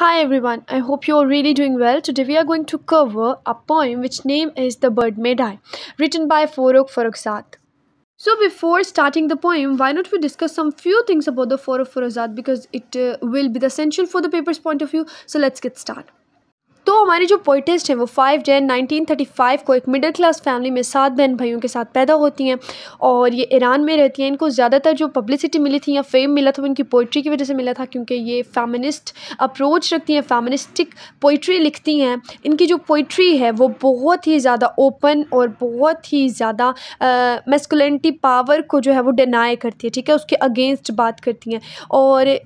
Hi everyone, I hope you are really doing well. Today we are going to cover a poem which name is The Bird May Die, written by Farooq Farokzad. So before starting the poem, why not we discuss some few things about the Farooq Farokzad because it uh, will be the essential for the paper's point of view. So let's get started. तो हमारे जो पोइटिस्ट हैं वो five Jan nineteen thirty five को एक middle class family में सात बहन भाइयों के साथ पैदा होती हैं और ये ईरान में रहती हैं इनको ज़्यादातर जो पब्लिसिटी मिली थी या फेम मिला था वो इनकी पोइट्री की वजह से मिला था क्योंकि ये फेमिनिस्ट अप्रोच रखती हैं फेमिनिस्टिक पोइट्री लिखती हैं इनकी जो पोइट्री है वो बहुत ही ज़्यादा ओपन और बहुत ही ज़्यादा मेस्कुलेंटी पावर को जो है वो डिनाई करती है ठीक है उसके अगेंस्ट बात करती हैं और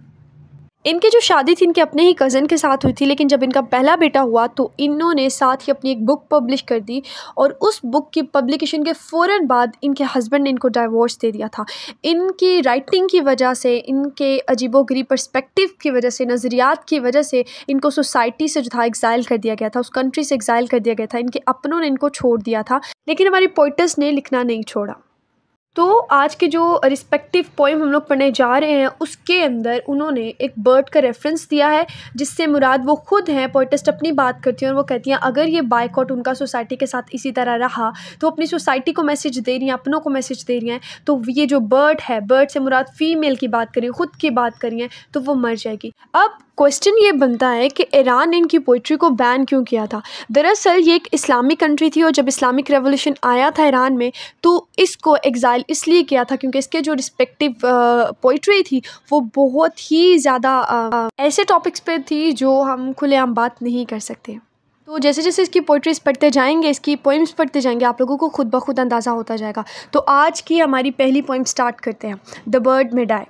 इनकी जो शादी थी इनके अपने ही कज़न के साथ हुई थी लेकिन जब इनका पहला बेटा हुआ तो इन्होंने साथ ही अपनी एक बुक पब्लिश कर दी और उस बुक की पब्लिकेशन के फ़ौर बाद इनके हस्बैंड ने इनको डाइवोर्स दे दिया था इनकी राइटिंग की वजह से इनके अजीबो गरीब पर्सपेक्टिव की वजह से नज़रियात की वजह से इनको सोसाइटी से जो था एग्ज़ाइल कर दिया गया था उस कंट्री से एग्ज़ाइल कर दिया गया था इनके अपनों ने इनको छोड़ दिया था लेकिन हमारी पोइटस ने लिखना नहीं छोड़ा तो आज के जो रिस्पेक्टिव पोइम हम लोग पढ़ने जा रहे हैं उसके अंदर उन्होंने एक बर्ड का रेफरेंस दिया है जिससे मुराद वो खुद हैं पोइटिस्ट अपनी बात करती हैं और वो कहती हैं अगर ये बाइकआउट उनका सोसाइटी के साथ इसी तरह रहा तो अपनी सोसाइटी को मैसेज दे रही हैं अपनों को मैसेज दे रही हैं तो ये जो बर्ड है बर्ड से मुराद फ़ीमेल की बात करें खुद की बात करी हैं तो वो मर जाएगी अब क्वेश्चन ये बनता है कि ईरान ने इनकी पोइट्री को बैन क्यों किया था दरअसल ये एक इस्लामिक कंट्री थी और जब इस्लामिक रेवोल्यूशन आया था ईरान में तो इसको एग्ज़ाइल स्टाइल इसलिए किया था क्योंकि इसके जो रिस्पेक्टिव पोइट्री थी वो बहुत ही ज़्यादा ऐसे टॉपिक्स पर थी जो हम खुलेआम बात नहीं कर सकते तो जैसे जैसे इसकी पोइट्रीज पढ़ते जाएंगे इसकी पोइम्स पढ़ते जाएंगे आप लोगों को खुद ब खुद अंदाज़ा होता जाएगा तो आज की हमारी पहली पोइम स्टार्ट करते हैं the bird may die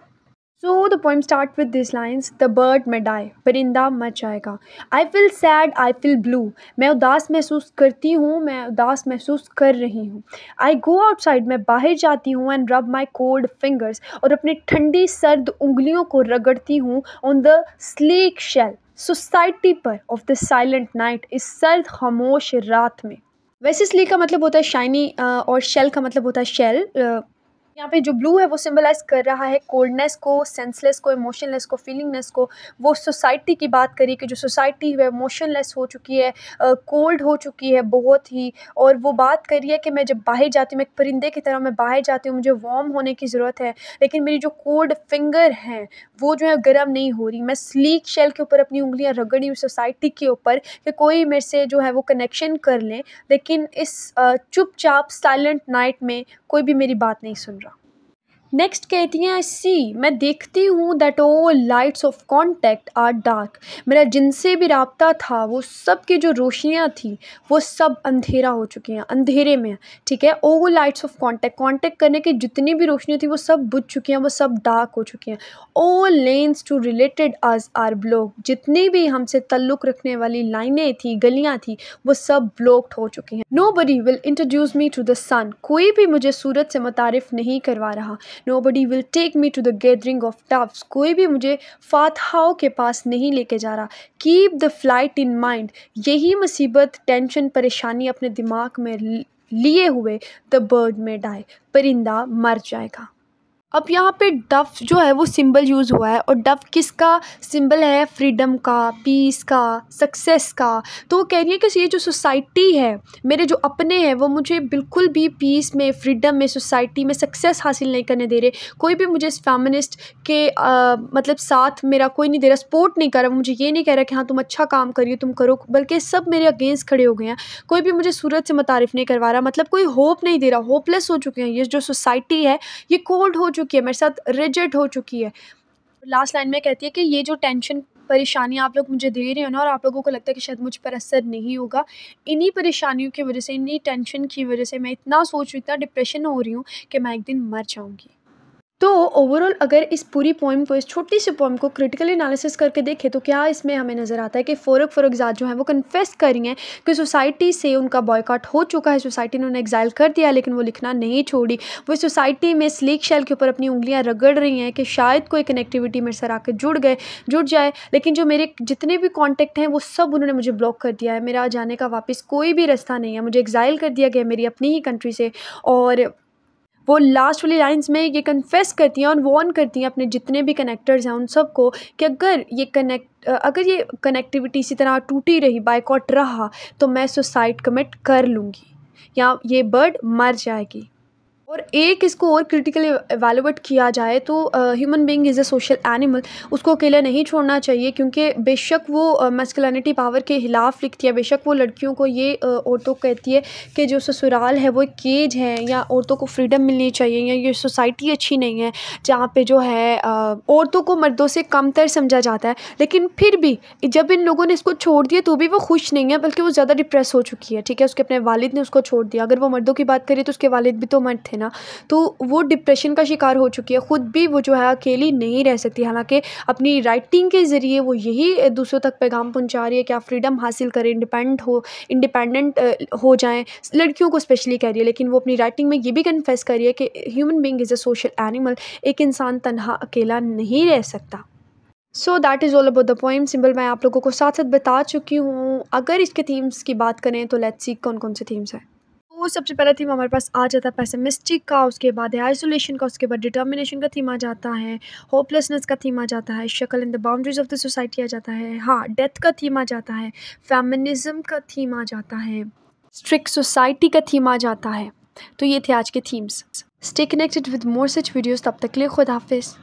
so the poem start with this lines the bird may die परिंदा मर जाएगा I feel sad I feel blue मैं उदास महसूस करती हूँ मैं उदास महसूस कर रही हूँ आई गो आउटसाइड मैं बाहर जाती हूँ एंड रब माई कोल्ड फिंगर्स और अपनी ठंडी सर्द उंगलियों को रगड़ती हूँ on the sleek shell society पर ऑफ द साइलेंट नाइट इस सर्द खामोश रात में वैसे स्ली का मतलब होता है शाइनी और शेल का मतलब होता है शेल यहाँ पे जो ब्लू है वो सिम्बलाइज कर रहा है कोल्डनेस को सेंसलेस को इमोशनलेस को फीलिंगनेस को वो सोसाइटी की बात करी कि जो सोसाइटी है इमोशनलेस हो चुकी है कोल्ड uh, हो चुकी है बहुत ही और वो बात करी है कि मैं जब बाहर जाती हूँ मैं एक परिंदे की तरह मैं बाहर जाती हूँ मुझे वार्म होने की ज़रूरत है लेकिन मेरी जो कोल्ड फिंगर हैं वो जो है गर्म नहीं हो रही मैं स्लीक शेल के ऊपर अपनी उंगलियाँ रगड़ी हूँ सोसाइटी के ऊपर कि कोई मेरे से जो है वो कनेक्शन कर लें लेकिन इस चुपचाप साइलेंट नाइट में कोई भी मेरी बात नहीं सुन नेक्स्ट कहती हैं सी मैं देखती हूँ that O lights of contact are dark मेरा जिनसे भी रबता था वो सब की जो रोशनियाँ थी वो सब अंधेरा हो चुकी हैं अंधेरे में ठीक है O lights of contact contact करने की जितनी भी रोशनियाँ थी वो सब बुझ चुकी हैं वो सब डार्क हो चुकी हैं ओ लेंस टू रिलेटेड आज आर ब्लॉक जितनी भी हमसे तल्लुक़ रखने वाली लाइनें थी गलियाँ थी वो सब ब्लॉक्ड हो चुकी हैं nobody will introduce me to the sun कोई भी मुझे सूरत से मुतारफ़ नहीं करवा रहा nobody will take me to the gathering of tufts कोई भी मुझे फातहाओं के पास नहीं लेके जा रहा keep the flight in mind यही मुसीबत टेंशन परेशानी अपने दिमाग में लिए हुए द बर्ड में डाए परिंदा मर जाएगा अब यहाँ पे डफ़ जो है वो सिंबल यूज़ हुआ है और डफ़ किसका सिंबल है फ्रीडम का पीस का सक्सेस का तो वो कह रही है कि ये जो सोसाइटी है मेरे जो अपने हैं वो मुझे बिल्कुल भी पीस में फ्रीडम में सोसाइटी में सक्सेस हासिल नहीं करने दे रहे कोई भी मुझे इस फेमिनिस्ट के आ, मतलब साथ मेरा कोई नहीं दे रहा सपोर्ट नहीं कर रहा मुझे ये नहीं कह रहा कि हाँ तुम अच्छा काम करिए तुम करो बल्कि सब मेरे अगेंस्ट खड़े हो गए हैं कोई भी मुझे सूरत से मुतारफ़ नहीं करवा रहा मतलब कोई होप नहीं दे रहा होपलेस हो चुके हैं ये जो सोसाइटी है ये कोल्ड हो चुकी चुकी है मेरे साथ रिजिड हो चुकी है लास्ट लाइन में कहती है कि ये जो टेंशन परेशानी आप लोग मुझे दे रहे हो ना और आप लोगों को लगता है कि शायद मुझ पर असर नहीं होगा इन्हीं परेशानियों की वजह से इन्हीं टेंशन की वजह से मैं इतना सोच रही इतना डिप्रेशन हो रही हूँ कि मैं एक दिन मर जाऊँगी तो ओवरऑल अगर इस पूरी पोइम को इस छोटी सी पोइम को क्रिटिकली एनालिसिस करके देखें तो क्या इसमें हमें नज़र आता है कि फ़ोरक फ़रोगजात जो है वो कन्फेस कर रही हैं कि सोसाइटी से उनका बॉयकॉट हो चुका है सोसाइटी ने उन्हें एग्जाइल कर दिया लेकिन वो लिखना नहीं छोड़ी वो सोसाइटी में स्लीक शैल के ऊपर अपनी उंगलियाँ रगड़ रही हैं कि शायद कोई कनेक्टिविटी मेरे सर आकर जुड़ गए जुड़ जाए लेकिन जो मेरे जितने भी कॉन्टेक्ट हैं वो सब उन्होंने मुझे ब्लॉक कर दिया है मेरा जाने का वापस कोई भी रास्ता नहीं है मुझे एग्ज़ाइल कर दिया गया मेरी अपनी ही कंट्री से और वो लास्ट वाली लाइंस में ये कन्फेस करती हैं और वॉर्न करती हैं अपने जितने भी कनेक्टर्स हैं उन सबको कि अगर ये कनेक्ट अगर ये कनेक्टिविटी इसी तरह टूटी रही बाइकआउट रहा तो मैं सुसाइड कमिट कर लूँगी या ये बर्ड मर जाएगी और एक इसको और क्रिटिकली एवेलुएट किया जाए तो human being is a social animal उसको अकेले नहीं छोड़ना चाहिए क्योंकि बेशक वो मस्कुलनिटी पावर के ख़िलाफ़ लिखती है बेशक वो लड़कियों को ये औरतों कहती है कि जो ससुराल है वो केज है या औरतों को फ्रीडम मिलनी चाहिए या ये सोसाइटी अच्छी नहीं है जहाँ पर जो है औरतों को मर्दों से कमतर समझा जाता है लेकिन फिर भी जब इन लोगों ने इसको छोड़ दिया तो भी वो खुश नहीं है बल्कि वो ज़्यादा डिप्रेस हो चुकी है ठीक है उसके अपने वालिद ने उसको छोड़ दिया अगर वो मर्दों की बात करें तो उसके वालद भी तो मर्द थे ना ना तो वो डिप्रेशन का शिकार हो चुकी है ख़ुद भी वो जो है अकेली नहीं रह सकती हालांकि अपनी राइटिंग के ज़रिए वो यही दूसरों तक पैगाम पहुंचा रही है कि आप फ्रीडम हासिल करें इंडिपेंडेंट हो इंडिपेंडेंट हो जाए लड़कियों को स्पेशली कह रही है लेकिन वो अपनी राइटिंग में ये भी कन्फेस कर रही है कि human being is a social animal एक इंसान तनहा अकेला नहीं रह सकता so that is all about the poem symbol मैं आप लोगों को साथ साथ बता चुकी हूँ अगर इसके थीम्स की बात करें तो लेट्स सी कौन कौन से थीम्स हैं वो सबसे पहला थीम हमारे पास आ जाता है पैसेमिस्टिक का उसके बाद है आइसोलेशन का उसके बाद डिटर्मिनेशन का थीम आ जाता है होपलेसनेस का थीम आ जाता है शक्ल in the boundaries of the society आ जाता है हाँ डेथ का थीम आ जाता है फैमिनिज्म का थीम आ जाता है स्ट्रिक्ट सोसाइटी का थीम आ जाता है तो ये थे आज के themes stay connected with more such videos तब तक लिए खुद हाफिज़